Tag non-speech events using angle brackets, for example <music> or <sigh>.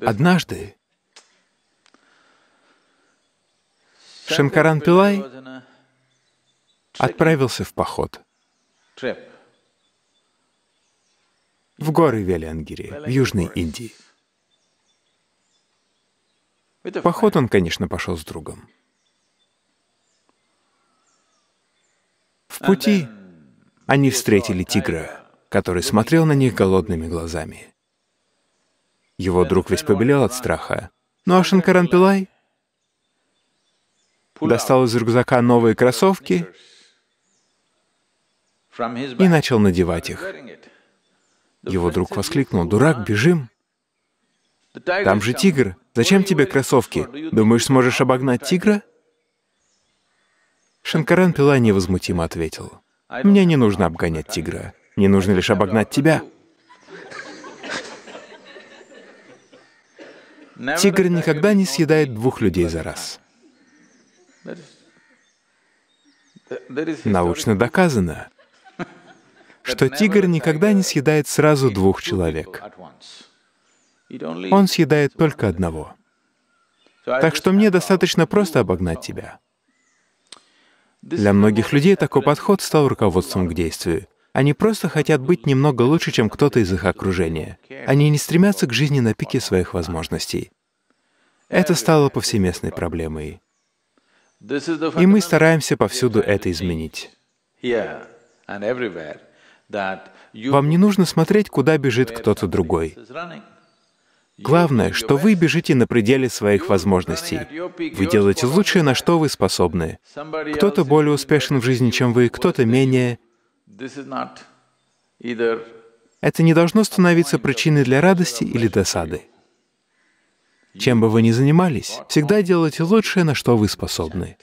Однажды Шанкаран Пилай отправился в поход в горы Велиангири, в Южной Индии. поход он, конечно, пошел с другом. В а пути они встретили тигра, который смотрел на них голодными глазами. Его друг весь побелел от страха. Ну а Шанкаран Пилай достал из рюкзака новые кроссовки и начал надевать их. Его друг воскликнул, «Дурак, бежим!» «Там же тигр! Зачем тебе кроссовки? Думаешь, сможешь обогнать тигра?» Шанкаран Пила невозмутимо ответил, «Мне не нужно обгонять тигра. Мне нужно лишь обогнать тебя». Тигр никогда не съедает двух людей за раз. Научно доказано, <laughs> что тигр никогда не съедает сразу двух человек. Он съедает только одного. Так что мне достаточно просто обогнать тебя. Для многих людей такой подход стал руководством к действию. Они просто хотят быть немного лучше, чем кто-то из их окружения. Они не стремятся к жизни на пике своих возможностей. Это стало повсеместной проблемой. И мы стараемся повсюду это изменить. Вам не нужно смотреть, куда бежит кто-то другой. Главное, что вы бежите на пределе своих возможностей. Вы делаете лучшее, на что вы способны. Кто-то более успешен в жизни, чем вы, кто-то менее, это не должно становиться причиной для радости или досады. Чем бы вы ни занимались, всегда делайте лучшее, на что вы способны.